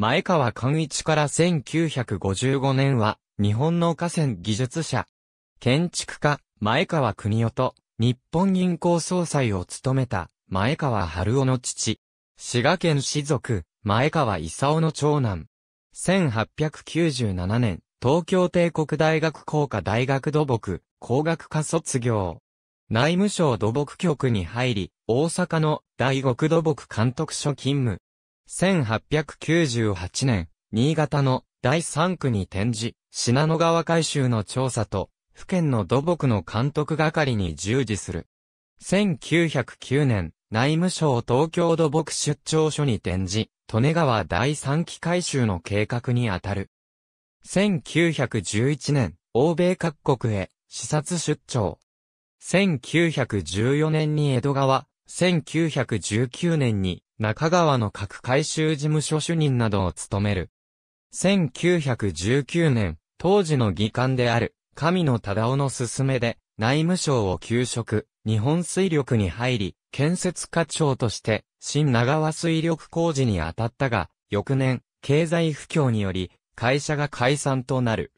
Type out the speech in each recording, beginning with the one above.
前川寛一から1955年は、日本の河川技術者、建築家、前川国夫と、日本銀行総裁を務めた、前川春夫の父、滋賀県士族、前川勲の長男。1897年、東京帝国大学工科大学土木、工学科卒業。内務省土木局に入り、大阪の大国土木監督署勤務。1898年、新潟の第3区に転じ、品野川改修の調査と、府県の土木の監督係に従事する。1909年、内務省東京土木出張所に転じ、利根川第3期改修の計画にあたる。1911年、欧米各国へ視察出張。1914年に江戸川、1919年に中川の各改修事務所主任などを務める。1919年、当時の議官である、神野忠夫の勧めで、内務省を休職、日本水力に入り、建設課長として、新長和水力工事に当たったが、翌年、経済不況により、会社が解散となる。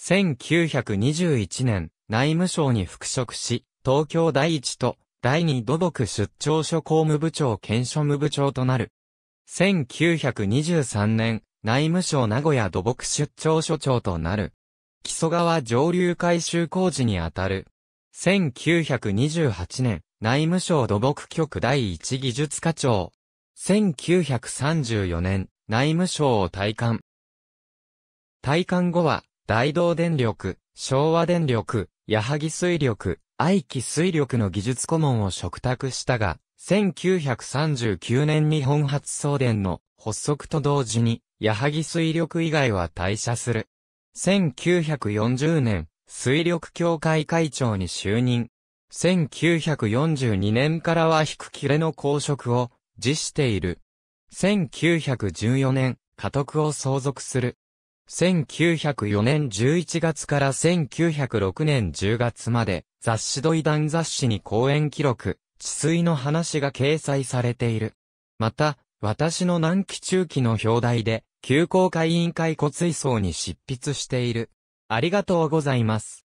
1921年、内務省に復職し、東京第一と第2土木出張所公務部長兼証務部長となる。1923年、内務省名古屋土木出張所長となる。木曽川上流改修工事にあたる。1928年、内務省土木局第一技術課長。1934年、内務省を退官。退官後は、大同電力、昭和電力、矢作水力、愛機水力の技術顧問を嘱託したが、1939年日本初送電の発足と同時に、矢作水力以外は退社する。1940年、水力協会会長に就任。1942年からは引く切れの公職を辞している。1914年、家督を相続する。1904年11月から1906年10月まで、雑誌土井団雑誌に講演記録、治水の話が掲載されている。また、私の南紀中期の表題で、休公会委員会骨髄層に執筆している。ありがとうございます。